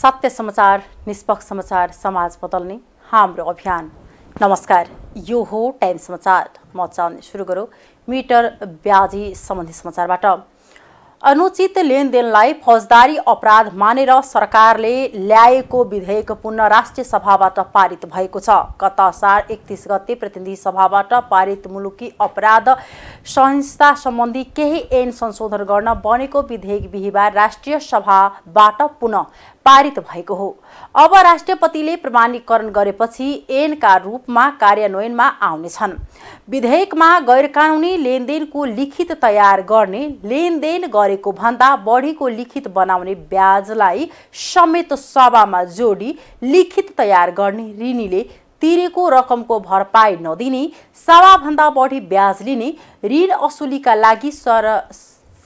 सत्य समाचार निष्पक्ष समाचार समाज बदल्ने हाम्रो अभियान नमस्कार यो हो टाइम समाचार म सुरु गरौँ मिटर ब्याजी सम्बन्धी समाचारबाट अनुचित लेनदेनलाई फौजदारी अपराध मानेर सरकारले ल्याएको विधेयक पुनः राष्ट्रिय सभाबाट पारित भएको छ गत असार एकतिस गते प्रतिनिधि सभाबाट पारित मुलुकी अपराध संहिता सम्बन्धी केही ऐन संशोधन गर्न बनेको विधेयक बिहिबार राष्ट्रिय सभाबाट पुनः पारित भएको हो अब राष्ट्रपतिले प्रमाणीकरण गरेपछि एनका रूपमा कार्यान्वयनमा आउनेछन् विधेयकमा गैर कानुनी लेनदेनको लिखित तयार गर्ने लेनदेन गरेको भन्दा बढीको लिखित बनाउने ब्याजलाई समेत सभामा जोडी लिखित तयार गर्ने ऋणीले तिरेको रकमको भरपाई नदिने सभाभन्दा बढी ब्याज लिने ऋण असुलीका लागि सर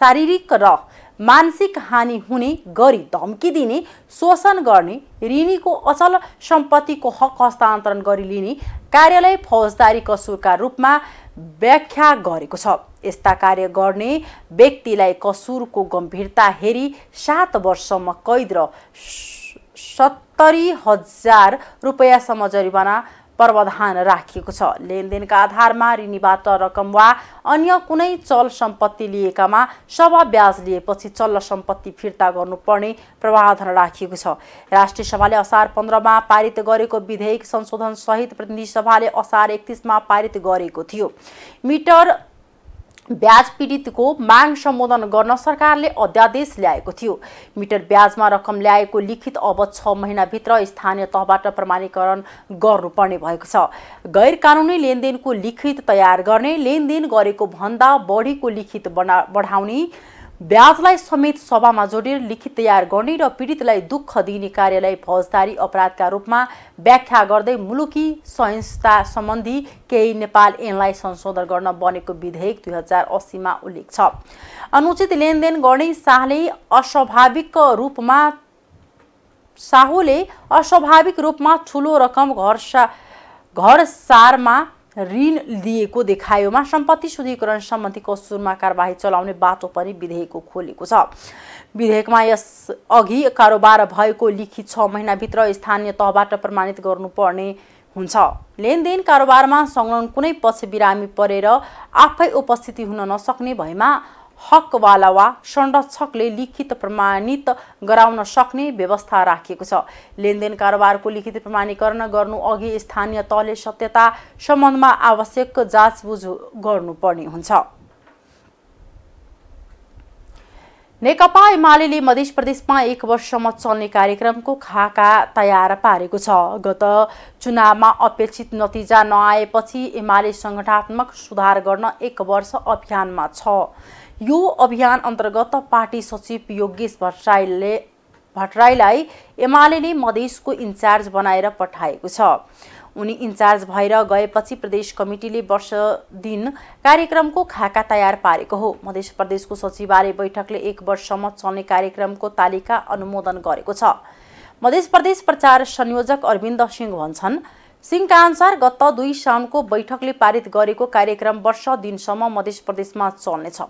शारीरिक र मानसिक हानि हुने गरी धम्की दिने शोषण गर्ने ऋणीको अचल सम्पत्तिको हक हस्तान्तरण गरी लिने कार्यालय फौजदारी कसुरका रूपमा व्याख्या गरेको छ यस्ता कार्य गर्ने व्यक्तिलाई कसुरको गम्भीरता हेरी सात वर्षसम्म कैद र सत्तरी हजार रुपियाँसम्म जरिवाना प्रावधान राखिएको छ लेनदेनका आधारमा ऋणीबाट रकम वा अन्य कुनै चल सम्पत्ति लिएकामा सब ब्याज लिएपछि चल सम्पत्ति फिर्ता गर्नुपर्ने प्रावधान राखिएको छ राष्ट्रिय सभाले असार पन्ध्रमा पारित गरेको विधेयक संशोधन सहित प्रतिनिधि सभाले असार एकतिसमा पारित गरेको थियो मिटर ब्याज पीडितको माग सम्बोधन गर्न सरकारले अध्यादेश ल्याएको थियो मिटर ब्याजमा रकम ल्याएको लिखित अब छ महिनाभित्र स्थानीय तहबाट प्रमाणीकरण गर्नुपर्ने भएको छ गैर कानुनी लेनदेनको लिखित तयार गर्ने लेनदेन गरेको भन्दा बढीको लिखित बढाउने ब्याजलाई समेत सभामा जोडेर लिखित तयार गर्ने र पीडितलाई दुःख दिने कार्यलाई फौजदारी अपराधका रूपमा व्याख्या गर्दै मुलुकी संहिता सम्बन्धी केही नेपाल ऐनलाई संशोधन गर्न बनेको विधेयक दुई हजार अस्सीमा उल्लेख छ अनुचित लेनदेन गर्ने शाहले अस्वाभाविक रूपमा शाहुले अस्वाभाविक रूपमा ठुलो रकम घर सा घर सारमा ऋण लिएको देखायोमा सम्पत्ति शुद्धिकरण सम्बन्धी कसुरमा कारवाही चलाउने बाटो पनि विधेयकको खोलेको छ विधेयकमा यस अघि कारोबार भएको लिखित छ महिनाभित्र स्थानीय तहबाट प्रमाणित गर्नुपर्ने हुन्छ लेनदेन कारोबारमा संलग्न कुनै पक्ष बिरामी परेर आफै उपस्थिति हुन नसक्ने भएमा हकवाला वा संरक्षकले लिखित प्रमाणित गराउन सक्ने व्यवस्था राखिएको छ लेनदेन कारोबारको लिखित प्रमाणीकरण गर्नु अघि स्थानीय तहले सत्यता सम्बन्धमा आवश्यक जाँचबुझ गर्नुपर्ने हुन्छ नेकपा एमाले मध्य प्रदेशमा एक वर्षसम्म चल्ने कार्यक्रमको खाका तयार पारेको छ गत चुनावमा अपेक्षित नतिजा नआएपछि एमाले सङ्गठनात्मक सुधार गर्न एक वर्ष अभियानमा छ यो अभियान अन्तर्गत पार्टी सचिव योगेश भट्टराईले भट्टराईलाई एमाले मधेसको इन्चार्ज बनाएर पठाएको छ उनी इन्चार्ज भएर गएपछि प्रदेश कमिटीले वर्ष दिन कार्यक्रमको खाका तयार पारेको हो मध्य प्रदेशको सचिवालय बैठकले एक वर्षसम्म चल्ने कार्यक्रमको तालिका अनुमोदन गरेको छ मध्य प्रदेश प्रचार संयोजक अरविन्द सिंह भन्छन् सिंहका अनुसार गत दुई साउनको बैठकले पारित गरेको कार्यक्रम वर्ष दिनसम्म मध्य प्रदेशमा चल्नेछ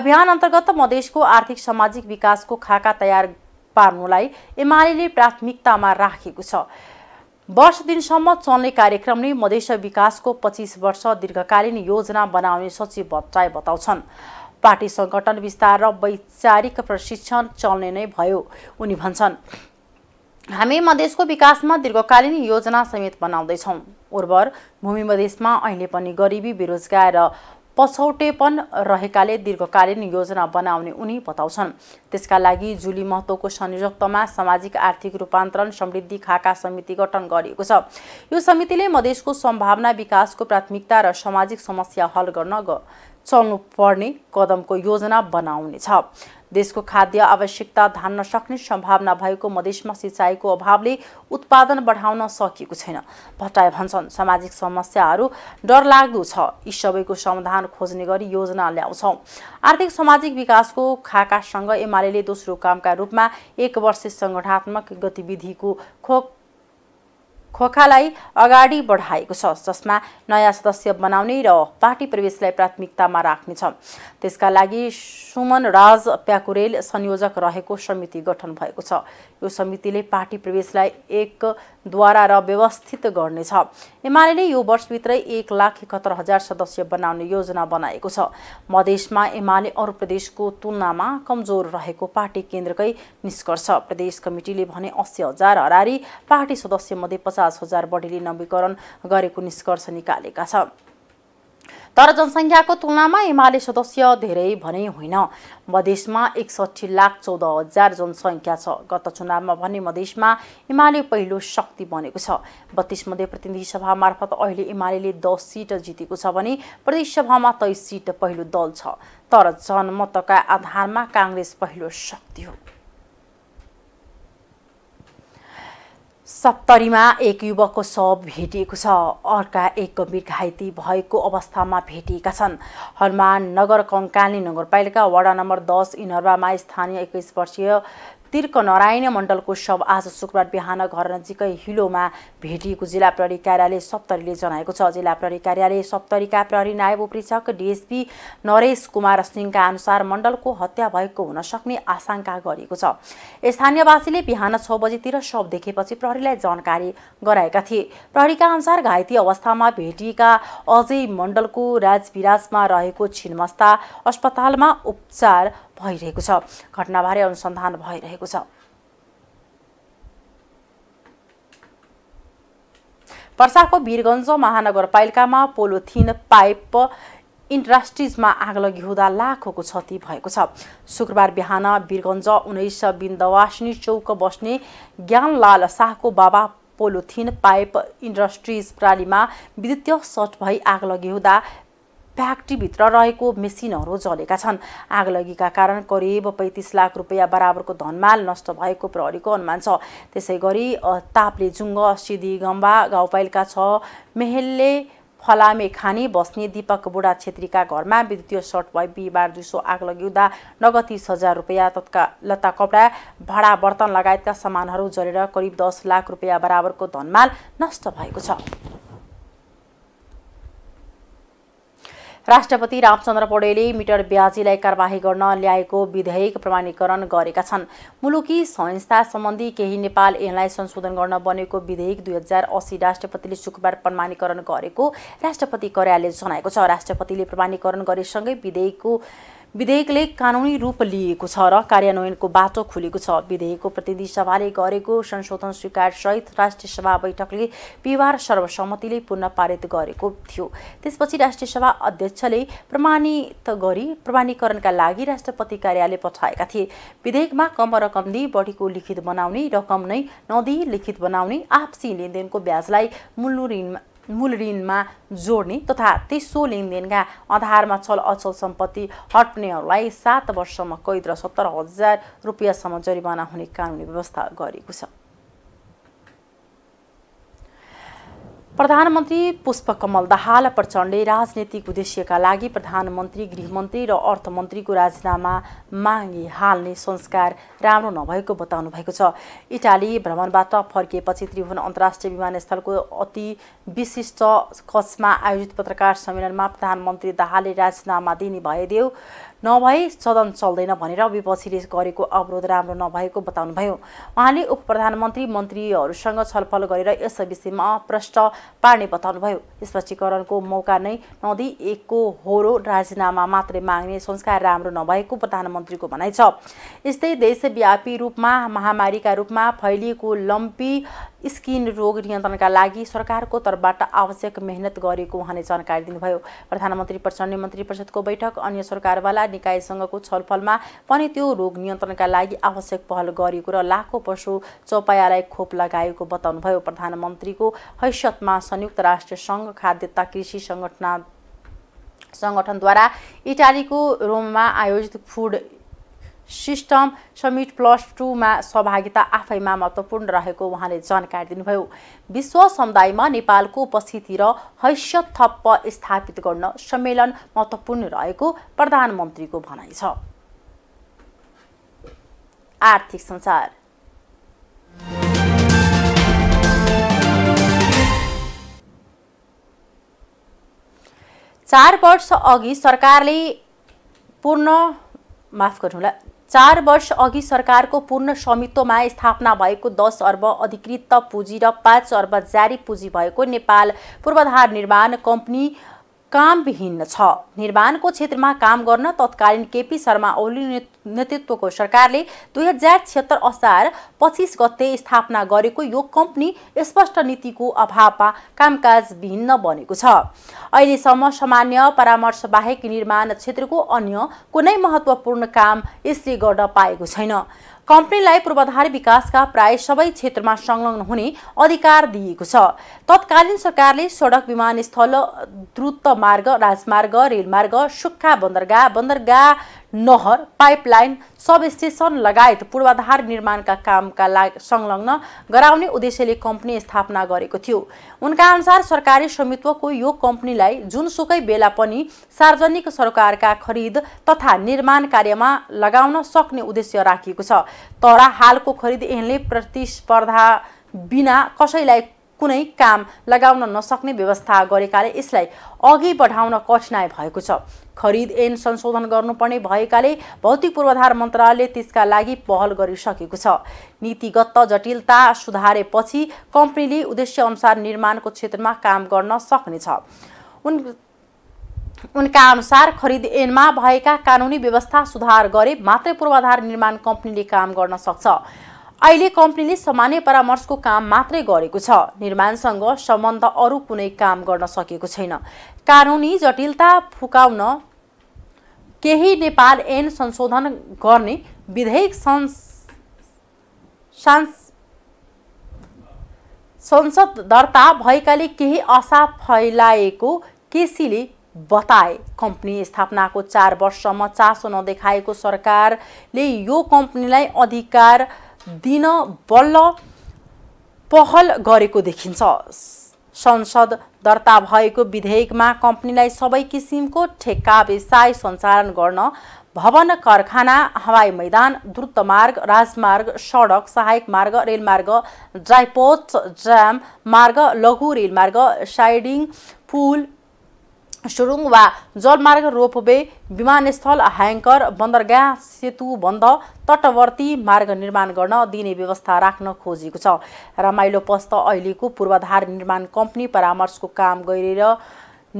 अभियान अन्तर्गत मधेसको आर्थिक सामाजिक विकासको खाका तयार पार्नुलाई एमाले प्राथमिकतामा राखेको छ वर्ष दिनसम्म चल्ने कार्यक्रमले मधेस विकासको पच्चिस वर्ष दीर्घकालीन योजना बनाउने सचिव भट्टराई बताउँछन् पार्टी सङ्गठन विस्तार र वैचारिक प्रशिक्षण चल्ने नै भयो उनी भन्छन् हामी मधेसको विकासमा दीर्घकालीन योजना समेत बनाउँदैछौँ उर्वर भूमि मधेसमा अहिले पनि गरिबी बेरोजगार र पछौटेपन रहेकाले दीर्घकालीन योजना बनाउने उनी बताउँछन् त्यसका लागि जुली महतोको संयोजकत्वमा सामाजिक आर्थिक रूपान्तरण समृद्धि खाका समिति गठन गरिएको छ यो समितिले मधेसको सम्भावना विकासको प्राथमिकता र सामाजिक समस्या हल गर्न पर्ने कदमको योजना बनाउनेछ देशको खाद्य आवश्यकता धान्न सक्ने सम्भावना भएको मधेसमा सिँचाइको अभावले उत्पादन बढाउन सकिएको छैन भट्टाई भन्छन् सामाजिक समस्याहरू डरलाग्दो छ यी सबैको समाधान खोज्ने गरी योजना ल्याउँछौँ आर्थिक सामाजिक विकासको खाकासँग एमाले दोस्रो कामका रूपमा एक वर्ष सङ्गठनात्मक गतिविधिको खोक खोखालाई अगाडि बढाएको छ जसमा नयाँ सदस्य बनाउने र पार्टी प्रवेशलाई प्राथमिकतामा राख्नेछ त्यसका लागि सुमन राज प्याकुरेल संयोजक रहेको समिति गठन भएको छ यो समितिले पार्टी प्रवेशलाई एकद्वारा र व्यवस्थित गर्नेछ एमाले यो वर्षभित्रै एक लाख एकहत्तर हजार सदस्य बनाउने योजना बनाएको छ मधेसमा एमाले अरू प्रदेशको तुलनामा कमजोर रहेको पार्टी केन्द्रकै निष्कर्ष प्रदेश कमिटीले भने अस्सी हजार हरारी पार्टी सदस्यमध्ये पचास पचास हजार बढीले नवीकरण गरेको निष्कर्ष निकालेका छ तर जनसङ्ख्याको तुलनामा एमाले सदस्य धेरै भने होइन मधेसमा एकसठी लाख चौध हजार जनसङ्ख्या छ गत चुनावमा भने मधेसमा एमाले पहिलो शक्ति बनेको छ बत्तीस मध्ये प्रतिनिधि सभा मार्फत अहिले एमाले दस सिट जितेको छ भने प्रदेश सभामा तेइस सिट पहिलो दल छ तर जनमतका आधारमा काङ्ग्रेस पहिलो शक्ति हो सप्तरीमा एक युवकको शव भेटिएको छ अर्का एक गम्भीर घाइते भएको अवस्थामा भेटिएका छन् हनुमान नगर कङ्काली नगरपालिका वडा नम्बर दस इनरवामा स्थानीय एक्काइस वर्षीय तिर्क नारायण मण्डलको शव आज शुक्रबार बिहान घर नजिकै हिलोमा भेटिएको जिल्ला प्रहरी कार्यालय सप्तरीले जनाएको छ जिल्ला प्रहरी कार्यालय सप्तरीका प्रहरी नायब उपरीक्षक डिएसपी नरेश कुमार सिंहका अनुसार मण्डलको हत्या भएको हुन सक्ने आशंका गरिएको छ स्थानीयवासीले बिहान छ बजीतिर शव देखेपछि प्रहरीलाई जानकारी गराएका थिए प्रहरीका अनुसार घाइते अवस्थामा भेटिएका अजय मण्डलको राजविराजमा रहेको छिनमस्ता अस्पतालमा उपचार भइरहेको छ घटनाबारे अनुसन्धान भइरहेको छ पर्साको वीरगञ्ज महानगरपालिकामा पोलोथिन पाइप इन्डस्ट्रिजमा आग हुँदा लाखौँको क्षति भएको छ शुक्रबार बिहान वीरगञ्ज उन्नाइस बिन्दवासिनी चौक बस्ने ज्ञानलाल शाहको बाबा पोलोथिन पाइप इन्डस्ट्रिज प्रालीमा विद्युतीय सट भई आग हुँदा फ्याक्ट्रीभित्र रहेको मेसिनहरू जलेका छन् आगलगीका कारण करिब पैँतिस लाख रुपियाँ बराबरको धनमाल नष्ट भएको प्रहरीको अनुमान छ त्यसै गरी तापले जुङ्ग सिधी गम्बा गाउँपालिका छ मेहेलले फलामे खानी बस्ने दीपक बुढा छेत्रीका घरमा विद्युतीय सर्ट भई बिहिबार दिउँसो आग लगिँदा नगद तिस हजार रुपियाँ तत्का लत्ता कपडा भाडा बर्तन लगायतका सामानहरू जलेर करिब दस लाख रुपियाँ बराबरको धनमाल नष्ट भएको छ राष्ट्रपति रामचन्द्र पौडेलले मिटर ब्याजीलाई कारवाही गर्न ल्याएको विधेयक प्रमाणीकरण गरेका छन् मुलुकी संहिता सम्बन्धी केही नेपाल एनलाई संशोधन गर्न बनेको विधेयक दुई हजार असी राष्ट्रपतिले शुक्रबार प्रमाणीकरण गरेको राष्ट्रपति कार्यालयले जनाएको छ राष्ट्रपतिले प्रमाणीकरण गरेसँगै विधेयकको विधेयकले कानुनी रूप लिएको छ र कार्यान्वयनको बाटो खुलेको छ विधेयकको प्रतिनिधि सभाले गरेको संशोधन स्वीकार सहित राष्ट्रिय सभा बैठकले बिहिबार सर्वसम्मतिले पुनः पारित गरेको थियो त्यसपछि राष्ट्रिय सभा अध्यक्षले प्रमाणित गरी प्रमाणीकरणका लागि राष्ट्रपति कार्यालय पठाएका थिए विधेयकमा कम रकम दिई बढीको लिखित बनाउने रकम नै नदिई लिखित बनाउने आपसी लेनदेनको ब्याजलाई मूल ऋण मूल ऋणमा जोड्ने तथा त्यसो लेनदेनका आधारमा छल अचल सम्पत्ति हट्नेहरूलाई सात वर्षमा कैद र सत्तर हजार रुपियाँसम्म जरिमाना हुने कानुनी व्यवस्था गरेको छ प्रधानमन्त्री पुष्पकमल दाहाल प्रचण्डले राजनीतिक उद्देश्यका लागि प्रधानमन्त्री गृहमन्त्री र अर्थमन्त्रीको राजीनामा मागी हाल्ने संस्कार राम्रो नभएको बताउनु भएको छ इटाली भ्रमणबाट फर्किएपछि त्रिभुवन अन्तर्राष्ट्रिय विमानस्थलको अति विशिष्ट कचमा आयोजित पत्रकार सम्मेलनमा प्रधानमन्त्री दाहालले राजीनामा दिने भएदेऊ नभए सदन चल्दैन भनेर विपक्षीले गरेको अवरोध राम्रो नभएको बताउनुभयो उहाँले उप प्रधानमन्त्री मन्त्रीहरूसँग छलफल गरेर यस विषयमा प्रश्न पार्ने बताउनुभयो स्पष्टीकरणको मौका नै नदिई एकको होरो राजीनामा मात्रै माग्ने संस्कार राम्रो नभएको प्रधानमन्त्रीको भनाइ छ यस्तै देशव्यापी रूपमा महामारीका रूपमा फैलिएको लम्पी स्किन रोग नियन्त्रणका लागि सरकारको तर्फबाट आवश्यक मेहनत गरेको उहाँले जानकारी दिनुभयो प्रधानमन्त्री प्रचण्ड मन्त्री परिषदको बैठक अन्य सरकारवाला निकायसँगको छलफलमा पनि त्यो रोग नियन्त्रणका लागि आवश्यक पहल गरिएको र लाखौँ पशु चौपायालाई खोप लगाएको बताउनुभयो प्रधानमन्त्रीको हैसियतमा संयुक्त राष्ट्र सङ्घ तथा कृषि सङ्गठन सङ्गठनद्वारा इटालीको रोममा आयोजित फुड सिस्टम समिट प्लस टूमा सहभागिता आफैमा महत्त्वपूर्ण रहेको उहाँले जानकारी दिनुभयो विश्व समुदायमा नेपालको उपस्थिति र हैसियत थप्प स्थापित गर्न सम्मेलन महत्त्वपूर्ण रहेको प्रधानमन्त्रीको भनाइ छ आर्थिक संसार चार वर्ष अघि सरकारले पूर्ण माफ गर्नुहोला चार वर्ष अघि सरकारको पूर्ण स्वामित्वमा स्थापना भएको दस अर्ब अधिकृत पुँजी र पाँच अर्ब जारी पुँजी भएको नेपाल पूर्वाधार निर्माण कम्पनी कामविहीन छ निर्माणको क्षेत्रमा काम गर्न तत्कालीन केपी शर्मा ओली नेतृत्वको सरकारले दुई हजार छिहत्तर असार पच्चिस गते स्थापना गरेको यो कम्पनी स्पष्ट नीतिको अभावमा कामकाज विहीन बनेको छ अहिलेसम्म सामान्य परामर्श बाहेक निर्माण क्षेत्रको अन्य कुनै महत्त्वपूर्ण काम यसले गर्न पाएको छैन कम्पनीलाई पूर्वाधार विकासका प्राय सबै क्षेत्रमा संलग्न हुने अधिकार दिएको छ तत्कालीन सरकारले सडक विमानस्थल द्रुत मार्ग राजमार्ग रेलमार्ग सुक्खा बन्दरगाह बन्दरगाह नहर पाइपलाइन सब स्टेसन लगायत पूर्वाधार निर्माणका कामका लागि संलग्न गराउने उद्देश्यले कम्पनी स्थापना गरेको थियो उनका अनुसार सरकारी स्वामित्वको यो कम्पनीलाई जुनसुकै बेला पनि सार्वजनिक सरकारका खरिद तथा निर्माण कार्यमा लगाउन सक्ने उद्देश्य राखिएको छ तर हालको खरिद यिनले प्रतिस्पर्धा बिना कसैलाई कुनै काम लगाउन नसक्ने व्यवस्था गरेकाले यसलाई अघि बढाउन कठिनाई भएको छ खरिद ऐन संशोधन गर्नुपर्ने भएकाले भौतिक पूर्वाधार मन्त्रालयले त्यसका लागि पहल गरिसकेको छ नीतिगत जटिलता सुधारेपछि कम्पनीले उद्देश्यअनुसार निर्माणको क्षेत्रमा काम गर्न सक्नेछ उन उनका अनुसार खरिद ऐनमा भएका कानुनी व्यवस्था सुधार गरे मात्रै पूर्वाधार निर्माण कम्पनीले काम गर्न सक्छ अहिले कम्पनीले सामान्य परामर्शको काम मात्रै गरेको छ निर्माणसँग सम्बन्ध अरू कुनै काम गर्न सकेको छैन कानुनी जटिलता फुकाउन केही नेपाल ऐन संशोधन गर्ने विधेयक संसद दर्ता भएकाले केही आशा फैलाएको केसीले बताए कम्पनी स्थापनाको चार वर्षसम्म चासो नदेखाएको सरकारले यो कम्पनीलाई अधिकार दिन बल्ल पहल गरेको देखिन्छ संसद दर्ता भएको विधेयकमा कम्पनीलाई सबै किसिमको ठेक्का व्यवसाय सञ्चालन गर्न भवन कारखाना हवाई मैदान मार्ग राजमार्ग सडक सहायक मार्ग रेलमार्ग ड्राइपोट ड्राम मार्ग लघु रेलमार्ग साइडिङ पुल सुरुङ वा जलमार्ग रोपवे विमानस्थल ह्याङ्कर बन्दरगाह सेतु बन्द तटवर्ती मार्ग निर्माण गर्न दिने व्यवस्था राख्न खोजिएको छ रमाइलो पस्त अहिलेको पूर्वाधार निर्माण कम्पनी परामर्शको काम गरेर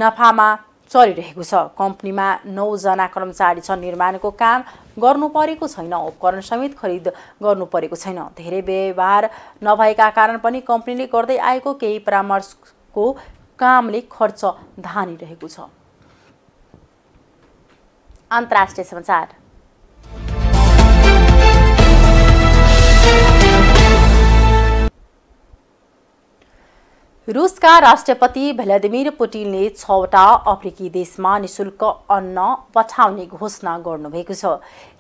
नफामा चलिरहेको छ कम्पनीमा नौजना कर्मचारी छन् निर्माणको काम गर्नु परेको छैन उपकरण समेत खरिद गर्नु परेको छैन धेरै व्यवहार नभएका कारण पनि कम्पनीले गर्दै आएको केही परामर्शको कामले खर्च धानिरहेको छ अन्तर्राष्ट्रिय समाचार रुसका राष्ट्रपति भ्लादिमिर पुटिनले छवटा अफ्रिकी देशमा निशुल्क अन्न पठाउने घोषणा गर्नुभएको छ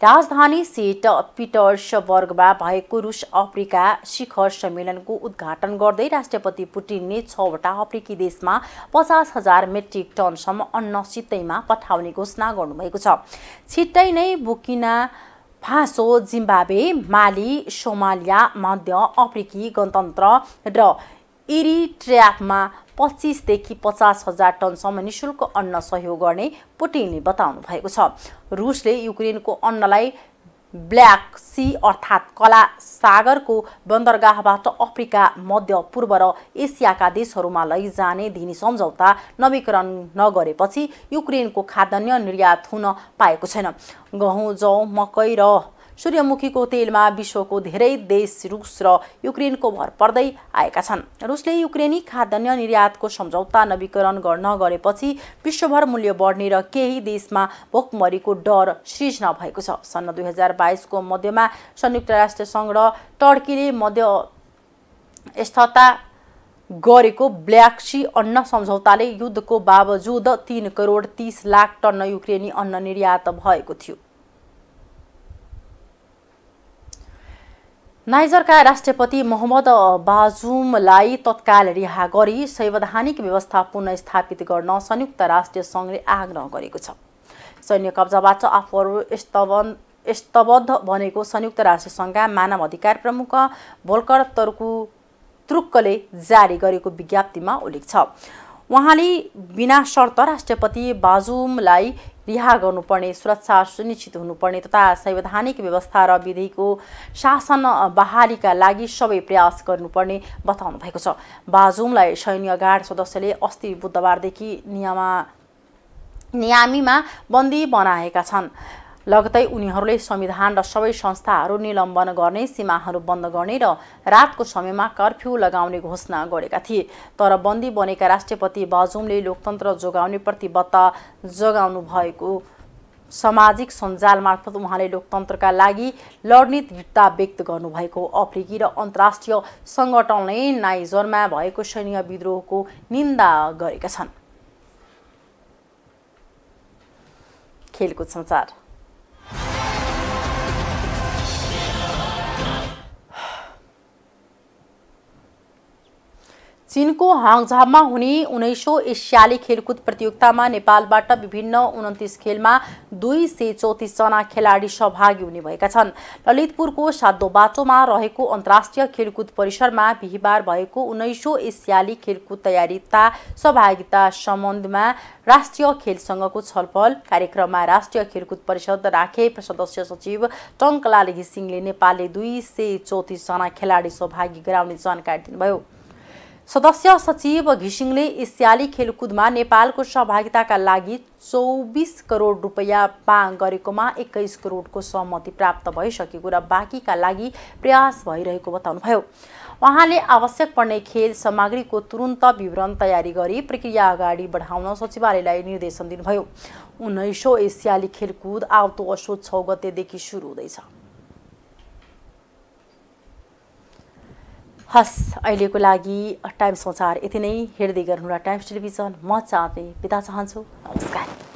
राजधानी सेट पिटर्सबर्गमा भएको रुस अफ्रिका शिखर सम्मेलनको उद्घाटन गर्दै राष्ट्रपति पुटिनले छवटा अफ्रिकी देशमा पचास हजार मेट्रिक टनसम्म अन्न सित्तैमा पठाउने घोषणा गर्नुभएको छ छिट्टै नै बुकिना फाँसो जिम्बाबे माली सोमालिया मध्य अफ्रिकी गणतन्त्र र इरी इरिट्र्यापमा पच्चिसदेखि पचास हजार टनसम्म निशुल्क अन्न सहयोग गर्ने पुटिनले बताउनु भएको छ रुसले युक्रेनको अन्नलाई ब्ल्याक सी अर्थात् कला सागरको बन्दरगाहबाट अफ्रिका मध्य पूर्व र एसियाका देशहरूमा लैजाने दिने सम्झौता नवीकरण नगरेपछि युक्रेनको खाद्यान्न निर्यात हुन पाएको छैन गहुँ जौ मकै र सूर्यमुखीको तेलमा विश्वको धेरै देश रुस र युक्रेनको भर पर्दै आएका छन् रुसले युक्रेनी खाद्यान्न निर्यातको सम्झौता नवीकरण गर्न गरेपछि विश्वभर मूल्य बढ्ने र केही देशमा भोकमरीको डर सृजना भएको छ सन् दुई हजार बाइसको मध्यमा संयुक्त राष्ट्र सङ्घ र टर्कीले मध्यस्थता गरेको ब्ल्याक सी अन्न सम्झौताले युद्धको बावजुद तिन करोड तिस लाख टन्न युक्रेनी अन्न निर्यात भएको थियो नाइजरका राष्ट्रपति मोहम्मद बाजुमलाई तत्काल रिहा गरी संवैधानिक व्यवस्था पुनः स्थापित गर्न संयुक्त राष्ट्र सङ्घले आग्रह गरेको छ सैन्य कब्जाबाट आफूहरू स्तवन स्तबद्ध बनेको संयुक्त राष्ट्र सङ्घका मानव अधिकार प्रमुख भोलकर तर्कु त्रुक्कले जारी गरेको विज्ञप्तिमा उल्लेख छ उहाँले बिना शर्त राष्ट्रपति बाजुमलाई रिहा गर्नुपर्ने सुरक्षा सुनिश्चित हुनुपर्ने तथा संवैधानिक व्यवस्था र विधिको शासन बहालीका लागि सबै प्रयास गर्नुपर्ने बताउनु भएको छ बाजुमलाई सैन्य गार्ड सदस्यले अस्ति बुधबारदेखि नियमा नियामीमा बन्दी बनाएका छन् लगतै उनीहरूले संविधान र सबै संस्थाहरू निलम्बन गर्ने सीमाहरू बन्द गर्ने र रातको समयमा कर्फ्यू लगाउने घोषणा गरेका थिए तर बन्दी बनेका राष्ट्रपति बाजुमले लोकतन्त्र जोगाउने प्रतिबद्धता जोगाउनु भएको सामाजिक सञ्जाल मार्फत उहाँले लोकतन्त्रका लागि लड्ने दृढता व्यक्त गर्नुभएको अफ्रिकी र अन्तर्राष्ट्रिय सङ्गठनले नाइजरमा भएको सैन्य विद्रोहको निन्दा गरेका छन् खेलकुद समाचार चिनको हाङझामा हुने उन्नाइसौँ एसियाली खेलकुद प्रतियोगितामा नेपालबाट विभिन्न उन्तिस खेलमा दुई सय चौतिसजना खेलाडी सहभागी हुने भएका छन् ललितपुरको सादो बाटोमा रहेको अन्तर्राष्ट्रिय खेलकुद परिसरमा बिहिबार भएको उन्नाइसौँ एसियाली खेलकुद तयारीता सहभागिता सम्बन्धमा राष्ट्रिय खेलसँगको छलफल कार्यक्रममा राष्ट्रिय खेलकुद परिषद राखे सदस्य सचिव टङ्कलाल घिसिङले नेपालले दुई सय चौतिसजना खेलाडी सहभागी गराउने जानकारी दिनुभयो सदस्य सचिव घिसिङले एसियाली खेलकुदमा नेपालको सहभागिताका लागि चौबिस करोड रुपियाँ माग गरेकोमा एक्काइस करोडको सहमति प्राप्त भइसकेको र बाँकीका लागि प्रयास भइरहेको बताउनुभयो उहाँले आवश्यक पर्ने खेल सामग्रीको तुरन्त विवरण तयारी गरी प्रक्रिया अगाडि बढाउन सचिवालयलाई निर्देशन दिनुभयो उन्नाइसौँ एसियाली खेलकुद आउँदो असो छ गतेदेखि सुरु हुँदैछ हस् अहिलेको लागि टाइम्स समाचार यति नै हेर्दै गर्नु र टाइम्स टेलिभिजन म चाहँदै बिदा चाहन्छु नमस्कार